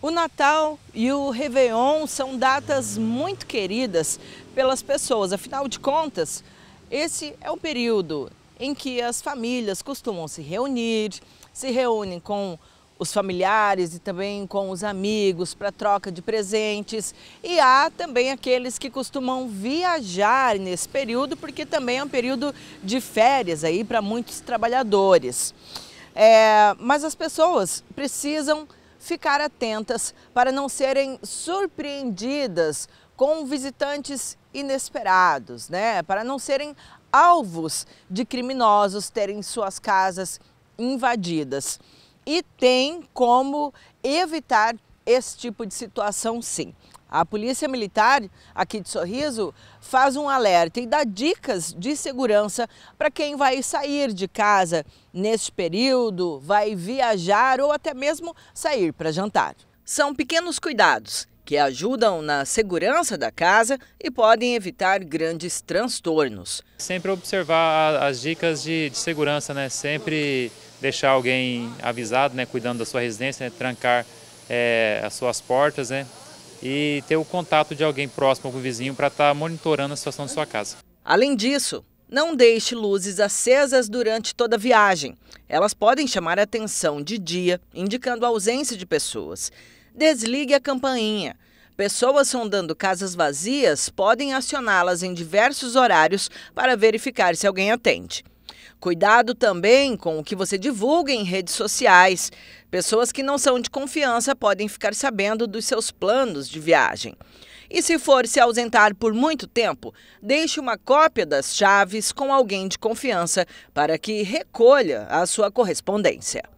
O Natal e o Réveillon são datas muito queridas pelas pessoas. Afinal de contas, esse é o período em que as famílias costumam se reunir, se reúnem com os familiares e também com os amigos para troca de presentes. E há também aqueles que costumam viajar nesse período, porque também é um período de férias aí para muitos trabalhadores. É, mas as pessoas precisam ficar atentas para não serem surpreendidas com visitantes inesperados, né? Para não serem alvos de criminosos terem suas casas invadidas. E tem como evitar esse tipo de situação, sim. A Polícia Militar aqui de Sorriso faz um alerta e dá dicas de segurança para quem vai sair de casa neste período, vai viajar ou até mesmo sair para jantar. São pequenos cuidados que ajudam na segurança da casa e podem evitar grandes transtornos. Sempre observar as dicas de, de segurança, né? Sempre deixar alguém avisado, né? Cuidando da sua residência, né? trancar é, as suas portas, né? e ter o contato de alguém próximo, o vizinho, para estar tá monitorando a situação da sua casa. Além disso, não deixe luzes acesas durante toda a viagem. Elas podem chamar a atenção de dia, indicando a ausência de pessoas. Desligue a campainha. Pessoas sondando casas vazias podem acioná-las em diversos horários para verificar se alguém atende. Cuidado também com o que você divulga em redes sociais. Pessoas que não são de confiança podem ficar sabendo dos seus planos de viagem. E se for se ausentar por muito tempo, deixe uma cópia das chaves com alguém de confiança para que recolha a sua correspondência.